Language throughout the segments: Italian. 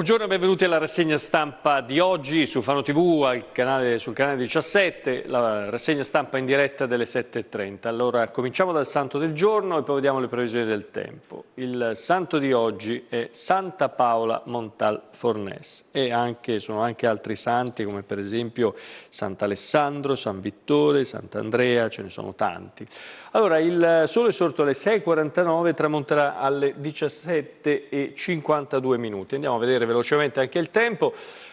Buongiorno e benvenuti alla rassegna stampa di oggi su Fano TV canale, sul canale 17, la rassegna stampa in diretta delle 7.30. Allora cominciamo dal santo del giorno e poi vediamo le previsioni del tempo. Il santo di oggi è Santa Paola Montal Fornes e anche, sono anche altri santi come per esempio Sant'Alessandro, San Vittore, Sant'Andrea, ce ne sono tanti. Allora il sole è sorto alle 6.49 tramonterà alle 17.52 minuti. Andiamo a vedere velocemente anche il tempo.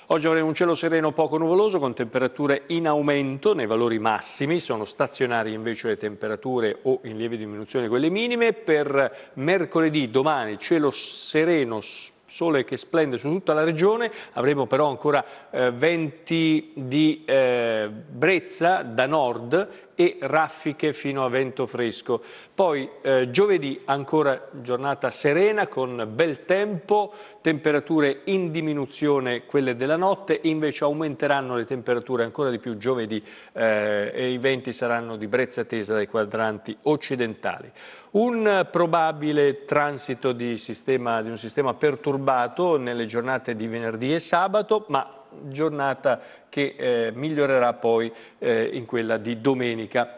Oggi avremo un cielo sereno poco nuvoloso con temperature in aumento nei valori massimi, sono stazionarie invece le temperature o in lieve diminuzione quelle minime. Per mercoledì, domani, cielo sereno sole che splende su tutta la regione, avremo però ancora eh, venti di eh, brezza da nord e raffiche fino a vento fresco. Poi eh, giovedì ancora giornata serena con bel tempo, temperature in diminuzione quelle della notte, invece aumenteranno le temperature ancora di più giovedì eh, e i venti saranno di brezza tesa dai quadranti occidentali. Un probabile transito di, sistema, di un sistema perturbato nelle giornate di venerdì e sabato, ma giornata che eh, migliorerà poi eh, in quella di domenica.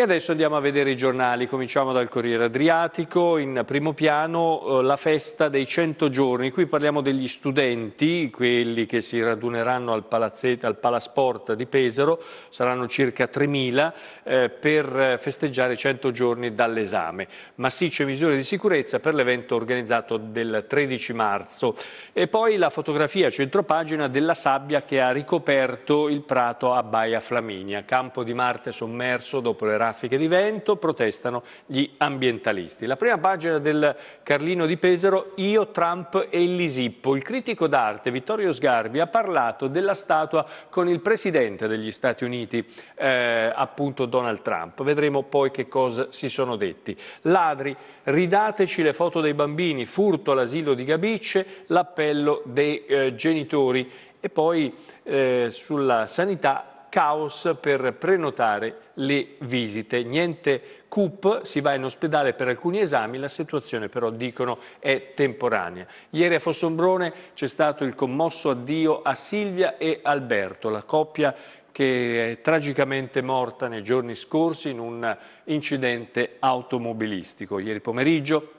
E adesso andiamo a vedere i giornali, cominciamo dal Corriere Adriatico, in primo piano eh, la festa dei 100 giorni, qui parliamo degli studenti, quelli che si raduneranno al, al Palasport di Pesaro, saranno circa 3.000 eh, per festeggiare 100 giorni dall'esame, massicce misure di sicurezza per l'evento organizzato del 13 marzo e poi la fotografia a centropagina della sabbia che ha ricoperto il prato a Baia Flaminia, campo di Marte sommerso dopo le rane raffiche di vento, protestano gli ambientalisti. La prima pagina del Carlino di Pesaro, io, Trump e il Lisippo. Il critico d'arte Vittorio Sgarbi ha parlato della statua con il presidente degli Stati Uniti, eh, appunto Donald Trump. Vedremo poi che cosa si sono detti. Ladri, ridateci le foto dei bambini, furto all'asilo di Gabicce, l'appello dei eh, genitori. E poi eh, sulla sanità caos per prenotare le visite. Niente CUP, si va in ospedale per alcuni esami, la situazione però dicono è temporanea. Ieri a Fossombrone c'è stato il commosso addio a Silvia e Alberto, la coppia che è tragicamente morta nei giorni scorsi in un incidente automobilistico. Ieri pomeriggio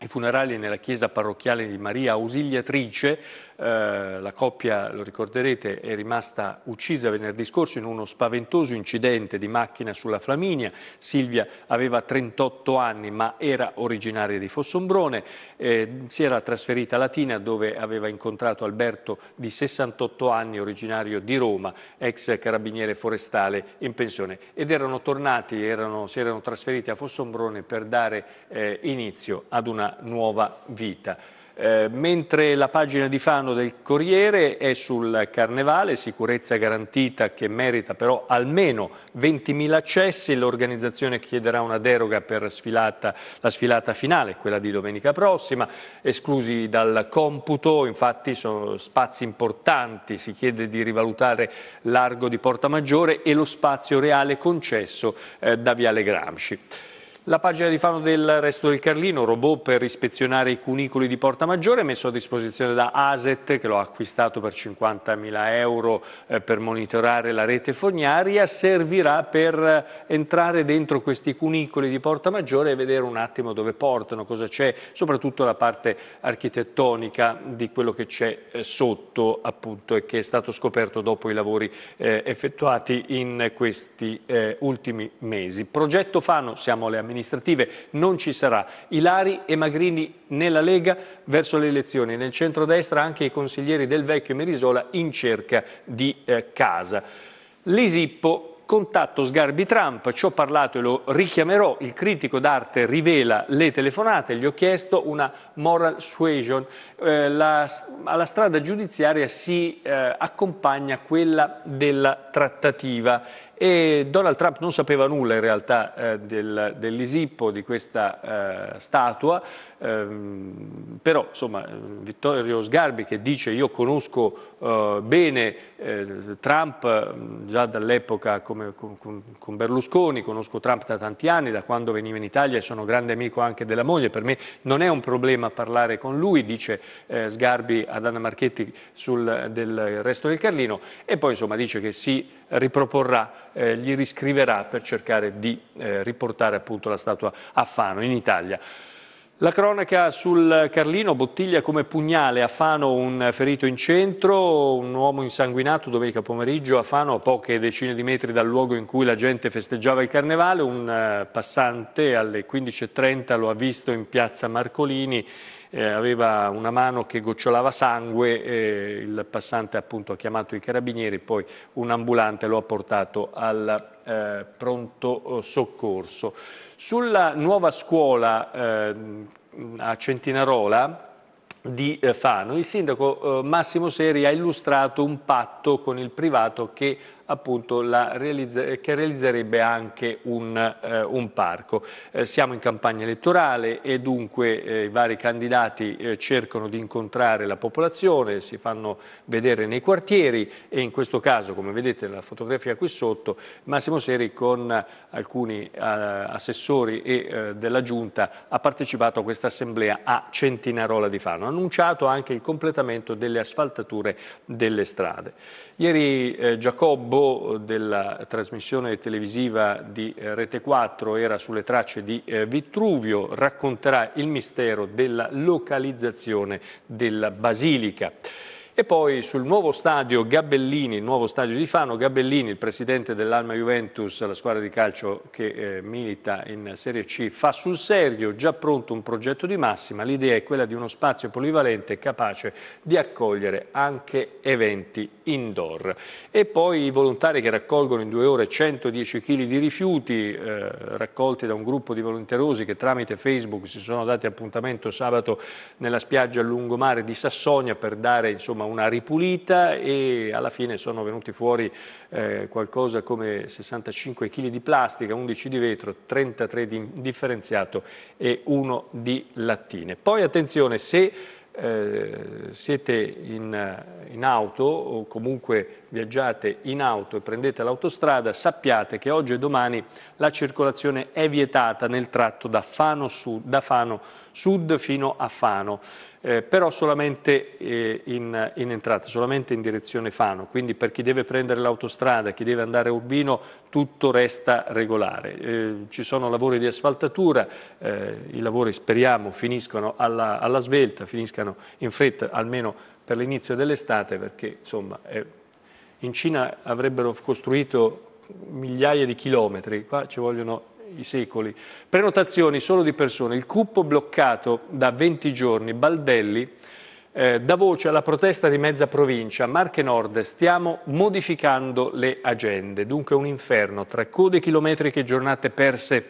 i funerali nella chiesa parrocchiale di Maria Ausiliatrice eh, la coppia, lo ricorderete, è rimasta uccisa venerdì scorso in uno spaventoso incidente di macchina sulla Flaminia. Silvia aveva 38 anni ma era originaria di Fossombrone. Eh, si era trasferita a Latina dove aveva incontrato Alberto di 68 anni, originario di Roma, ex carabiniere forestale in pensione. Ed erano tornati, erano, si erano trasferiti a Fossombrone per dare eh, inizio ad una nuova vita. Eh, mentre la pagina di Fano del Corriere è sul Carnevale, sicurezza garantita che merita però almeno 20.000 accessi, l'organizzazione chiederà una deroga per sfilata, la sfilata finale, quella di domenica prossima, esclusi dal computo, infatti sono spazi importanti, si chiede di rivalutare l'argo di Porta Maggiore e lo spazio reale concesso eh, da Viale Gramsci. La pagina di Fano del Resto del Carlino, robot per ispezionare i cunicoli di Porta Maggiore, messo a disposizione da ASET che lo ha acquistato per 50.000 euro eh, per monitorare la rete fognaria, servirà per eh, entrare dentro questi cunicoli di Porta Maggiore e vedere un attimo dove portano, cosa c'è, soprattutto la parte architettonica di quello che c'è eh, sotto appunto e che è stato scoperto dopo i lavori effettuati in questi ultimi mesi. Progetto Fano, siamo alle amministrazioni amministrative non ci sarà. Ilari e Magrini nella Lega verso le elezioni. Nel centrodestra anche i consiglieri del vecchio Merisola in cerca di eh, casa. Lisippo contatto Sgarbi Trump, ci ho parlato e lo richiamerò, il critico d'arte rivela le telefonate, gli ho chiesto una moral suasion, eh, la, alla strada giudiziaria si eh, accompagna quella della trattativa e Donald Trump non sapeva nulla in realtà eh, del, dell'Isippo, di questa eh, statua, Ehm, però insomma, Vittorio Sgarbi che dice io conosco eh, bene eh, Trump già dall'epoca con, con, Berlusconi, conosco Trump da tanti anni, da quando veniva in Italia e sono grande amico anche della moglie, per me non è un problema parlare con lui, dice eh, Sgarbi ad Anna Marchetti sul, del resto del Carlino e poi insomma, dice che si riproporrà, eh, gli riscriverà per cercare di eh, riportare appunto la statua a Fano in Italia. La cronaca sul Carlino, bottiglia come pugnale, a Fano un ferito in centro, un uomo insanguinato domenica pomeriggio a Fano a poche decine di metri dal luogo in cui la gente festeggiava il carnevale, un eh, passante alle 15.30 lo ha visto in piazza Marcolini eh, aveva una mano che gocciolava sangue, eh, il passante appunto ha chiamato i carabinieri, poi un ambulante lo ha portato al eh, pronto eh, soccorso. Sulla nuova scuola ehm, a Centinarola, di eh, Fano. Il sindaco eh, Massimo Seri ha illustrato un patto con il privato che appunto realizza che realizzerebbe anche un, eh, un parco. Eh, siamo in campagna elettorale e dunque eh, i vari candidati eh, cercano di incontrare la popolazione, si fanno vedere nei quartieri e in questo caso, come vedete nella fotografia qui sotto, Massimo Seri con alcuni eh, assessori e, eh, della Giunta ha partecipato a questa assemblea a Centinarola di Fano. Ha annunciato anche il completamento delle asfaltature delle strade. Ieri Giacobbo Bo della trasmissione televisiva di eh, Rete 4 era sulle tracce di eh, Vitruvio, racconterà il mistero della localizzazione della basilica. E poi sul nuovo stadio Gabellini, il nuovo stadio di Fano, Gabellini, il presidente dell'Alma Juventus, la squadra di calcio che eh, milita in Serie C, fa sul serio già pronto un progetto di massima. L'idea è quella di uno spazio polivalente capace di accogliere anche eventi indoor. E poi i volontari che raccolgono in due ore 110 kg di rifiuti eh, raccolti da un gruppo di volontarosi che tramite Facebook si sono dati appuntamento sabato nella spiaggia a lungomare di Sassonia per dare insomma, una ripulita e alla fine sono venuti fuori eh, qualcosa come 65 kg di plastica, 11 di vetro, 33 di differenziato e 1 di lattine. Poi attenzione, se eh, siete in, in, auto o comunque viaggiate in auto e prendete l'autostrada, sappiate che oggi e domani la circolazione è vietata nel tratto da Fano Sud, da Fano Sud fino a Fano eh, però solamente eh, in, in, entrata, solamente in direzione Fano, quindi per chi deve prendere l'autostrada, chi deve andare a Urbino, tutto resta regolare. Eh, ci sono lavori di asfaltatura, eh, i lavori speriamo finiscano alla, alla, svelta, finiscano in fretta, almeno per l'inizio dell'estate, perché insomma, eh, in Cina avrebbero costruito migliaia di chilometri, qua ci vogliono i secoli. Prenotazioni solo di persone, il CUP bloccato da 20 giorni, Baldelli eh, dà voce alla protesta di mezza provincia, Marche Nord, stiamo modificando le agende, dunque un inferno, tra code chilometriche e giornate perse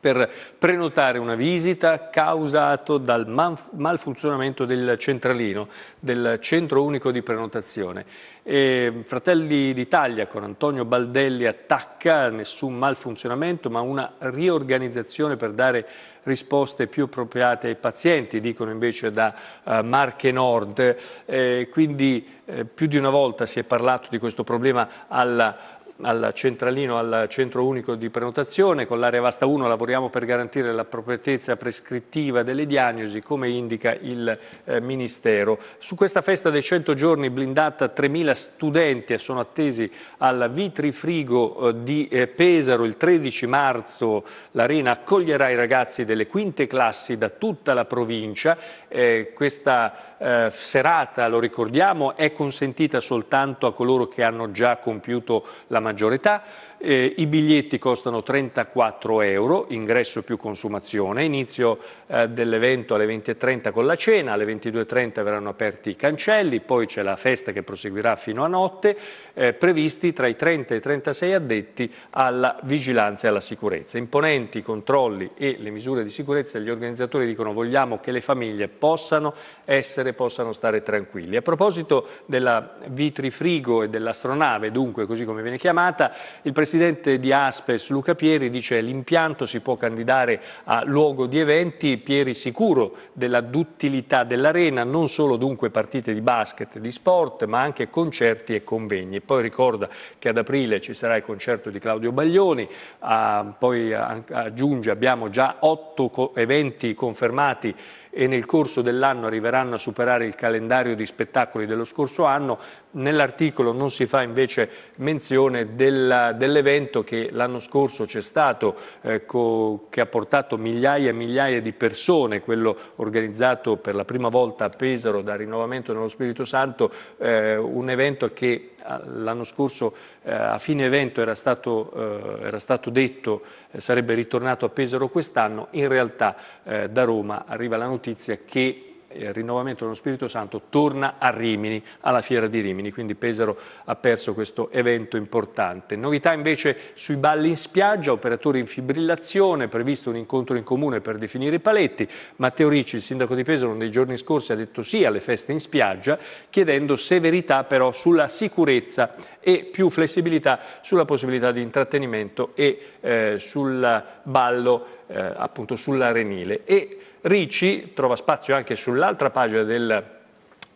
per prenotare una visita causato dal malfunzionamento del centralino, del centro unico di prenotazione. E Fratelli d'Italia con Antonio Baldelli attacca nessun malfunzionamento ma una riorganizzazione per dare risposte più appropriate ai pazienti, dicono invece da eh, Marche Nord. Eh, quindi più di una volta si è parlato di questo problema alla al centralino, al centro unico di prenotazione. Con l'area vasta 1 lavoriamo per garantire l'appropriatezza prescrittiva delle diagnosi, come indica il eh, Ministero. Su questa festa dei 100 giorni blindata 3.000 studenti sono attesi al Vitrifrigo eh, di eh, Pesaro. Il 13 marzo l'Arena accoglierà i ragazzi delle quinte classi da tutta la provincia. Eh, questa eh, serata, lo ricordiamo, è consentita soltanto a coloro che hanno già compiuto la maggiore età. Eh, I biglietti costano 34 euro, ingresso più consumazione, inizio eh, dell'evento alle 20.30 con la cena, alle 22.30 verranno aperti i cancelli, poi c'è la festa che proseguirà fino a notte, eh, previsti tra i 30 e i 36 addetti alla vigilanza e alla sicurezza. Imponenti i controlli e le misure di sicurezza, gli organizzatori dicono vogliamo che le famiglie possano essere, possano stare tranquilli. A proposito della vitrifrigo e dell'astronave, dunque così come viene chiamata, il Presidente presidente di Aspes, Luca Pieri, dice che l'impianto si può candidare a luogo di eventi, Pieri sicuro della duttilità dell'arena, non solo dunque partite di basket, di sport, ma anche concerti e convegni. Poi ricorda che ad aprile ci sarà il concerto di Claudio Baglioni, ah, poi aggiunge abbiamo già otto eventi confermati e nel corso dell'anno arriveranno a superare il calendario di spettacoli dello scorso anno. Nell'articolo non si fa invece menzione del, dell'evento che l'anno scorso c'è stato, eh, co, che ha portato migliaia e migliaia di persone, quello organizzato per la prima volta a Pesaro da Rinnovamento nello Spirito Santo, eh, un evento che eh, l'anno scorso eh, a fine evento era stato, eh, era stato detto eh, sarebbe ritornato a Pesaro quest'anno, in realtà eh, da Roma arriva la notizia notizia che eh, il rinnovamento dello Spirito Santo torna a Rimini, alla fiera di Rimini, quindi Pesaro ha perso questo evento importante. Novità invece sui balli in spiaggia, operatori in fibrillazione, previsto un incontro in comune per definire i paletti. Matteo Ricci, il sindaco di Pesaro, nei giorni scorsi ha detto sì alle feste in spiaggia, chiedendo severità però sulla sicurezza e più flessibilità sulla possibilità di intrattenimento e eh, sul ballo eh, appunto sull'arenile. E, Ricci trova spazio anche sull'altra pagina del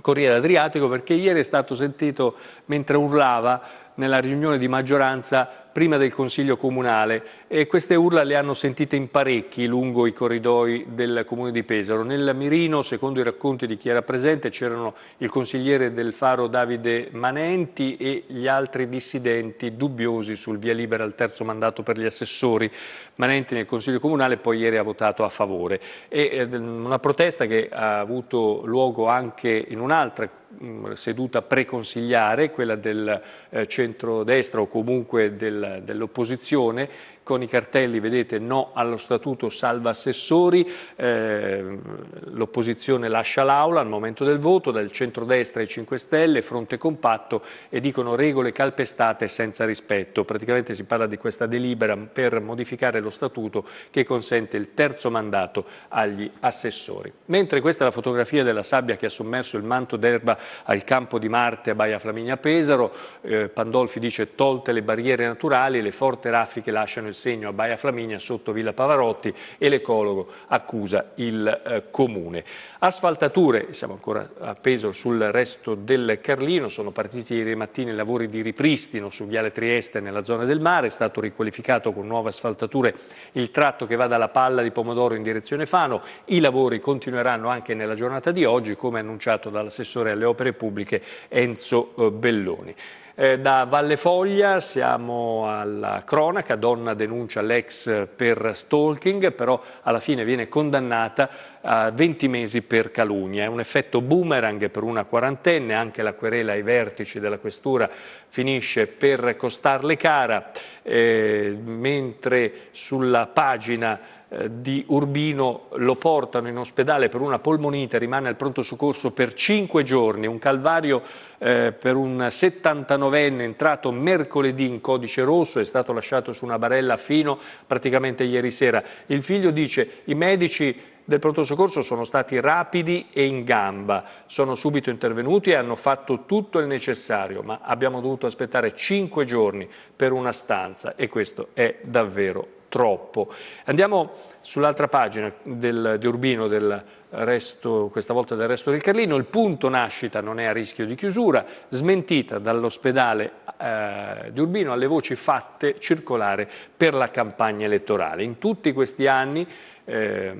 Corriere Adriatico perché ieri è stato sentito mentre urlava nella riunione di maggioranza prima del Consiglio Comunale e queste urla le hanno sentite in parecchi lungo i corridoi del Comune di Pesaro. Nel mirino, secondo i racconti di chi era presente, c'erano il consigliere del Faro Davide Manenti e gli altri dissidenti dubbiosi sul via libera al terzo mandato per gli assessori. Manenti nel Consiglio Comunale poi ieri ha votato a favore. E, eh, una protesta che ha avuto luogo anche in un'altra Mm, seduta preconsigliare, quella del eh, centrodestra o comunque del, dell'opposizione, con i cartelli, vedete, no allo statuto salva assessori, eh, l'opposizione lascia l'aula al momento del voto, dal centrodestra ai 5 Stelle, fronte compatto e dicono regole calpestate senza rispetto. Praticamente si parla di questa delibera per modificare lo statuto che consente il terzo mandato agli assessori. Mentre questa è la fotografia della sabbia che ha sommerso il manto d'erba al campo di Marte a Baia Flaminia Pesaro, eh, Pandolfi dice tolte le barriere naturali, le forti raffiche lasciano il il segno a Baia Flaminia sotto Villa Pavarotti e l'ecologo accusa il eh, comune. Asfaltature, siamo ancora appeso sul resto del Carlino, sono partiti ieri mattina i lavori di ripristino su Viale Trieste nella zona del mare, è stato riqualificato con nuove asfaltature il tratto che va dalla Palla di Pomodoro in direzione Fano, i lavori continueranno anche nella giornata di oggi come annunciato dall'assessore alle opere pubbliche Enzo eh, Belloni. Eh, da Valle Foglia siamo alla cronaca, donna denuncia l'ex per stalking, però alla fine viene condannata a 20 mesi per calunnia. È un effetto boomerang per una quarantenne, anche la querela ai vertici della questura finisce per costarle cara, eh, mentre sulla pagina eh, di Urbino lo portano in ospedale per una polmonite, rimane al pronto soccorso per cinque giorni, un calvario eh, per un 79enne entrato mercoledì in codice rosso, è stato lasciato su una barella fino praticamente ieri sera. Il figlio dice i medici del pronto soccorso sono stati rapidi e in gamba, sono subito intervenuti e hanno fatto tutto il necessario, ma abbiamo dovuto aspettare cinque giorni per una stanza e questo è davvero troppo. Andiamo sull'altra pagina del, di Urbino, del resto, questa volta del resto del Carlino, il punto nascita non è a rischio di chiusura, smentita dall'ospedale eh, di Urbino alle voci fatte circolare per la campagna elettorale. In tutti questi anni eh, eh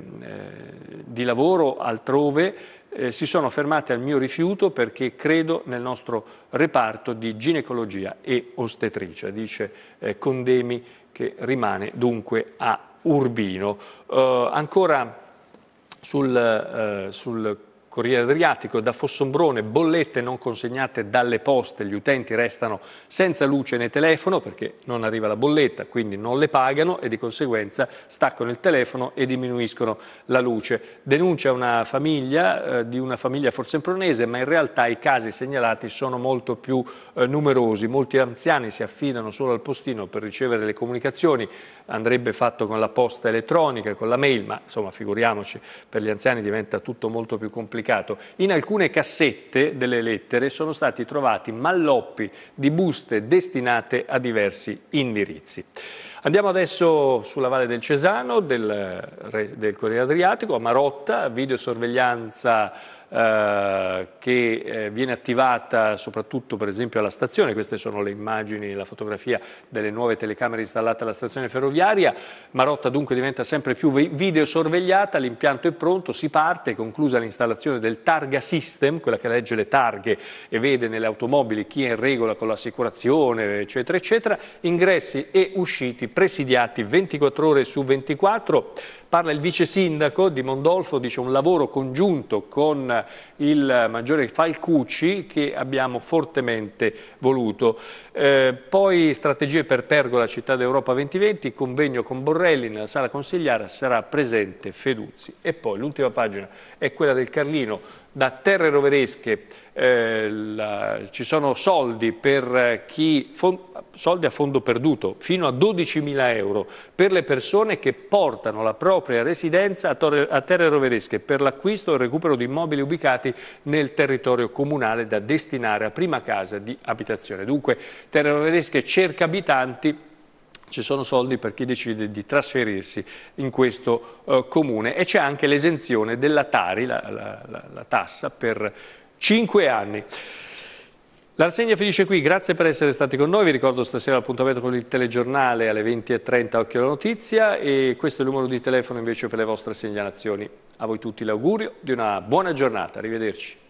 di lavoro altrove eh, si sono fermate al mio rifiuto perché credo nel nostro reparto di ginecologia e ostetricia, dice eh, Condemi che rimane dunque a Urbino. Eh, ancora sul, eh, sul Corriere Adriatico, da Fossombrone bollette non consegnate dalle poste, gli utenti restano senza luce né telefono perché non arriva la bolletta, quindi non le pagano e di conseguenza staccano il telefono e diminuiscono la luce. Denuncia una famiglia eh, di una famiglia forzempronese, ma in realtà i casi segnalati sono molto più eh, numerosi, molti anziani si affidano solo al postino per ricevere le comunicazioni, andrebbe fatto con la posta elettronica, con la mail, ma insomma figuriamoci, per gli anziani diventa tutto molto più complicato pubblicato, in alcune cassette delle lettere sono stati trovati malloppi di buste destinate a diversi indirizzi. Andiamo adesso sulla Valle del Cesano, del, del Corriere Adriatico, a Marotta, videosorveglianza eh, che eh, viene attivata soprattutto per esempio alla stazione, queste sono le immagini, la fotografia delle nuove telecamere installate alla stazione ferroviaria, Marotta dunque diventa sempre più videosorvegliata, l'impianto è pronto, si parte, conclusa l'installazione del targa system, quella che legge le targhe e vede nelle automobili chi è in regola con l'assicurazione, eccetera, eccetera, ingressi e usciti presidiati 24 ore su 24, Parla il vice sindaco di Mondolfo, dice un lavoro congiunto con il maggiore Falcucci che abbiamo fortemente voluto. Eh, poi strategie per Pergola, città d'Europa 2020, convegno con Borrelli nella sala consigliara, sarà presente Feduzzi. E poi l'ultima pagina è quella del Carlino, da terre roveresche, eh, la, ci sono soldi, per chi, fond, soldi a fondo perduto fino a 12.000 euro per le persone che portano la propria residenza a, torre, a terre roveresche per l'acquisto e il recupero di immobili ubicati nel territorio comunale da destinare a prima casa di abitazione. Dunque terre roveresche cerca abitanti ci sono soldi per chi decide di trasferirsi in questo eh, comune e c'è anche l'esenzione della Tari, la, la, la, la tassa, per 5 anni. La rassegna finisce qui, grazie per essere stati con noi, vi ricordo stasera l'appuntamento con il telegiornale alle 20.30 Occhio alla Notizia e questo è il numero di telefono invece per le vostre segnalazioni. A voi tutti l'augurio di una buona giornata, arrivederci.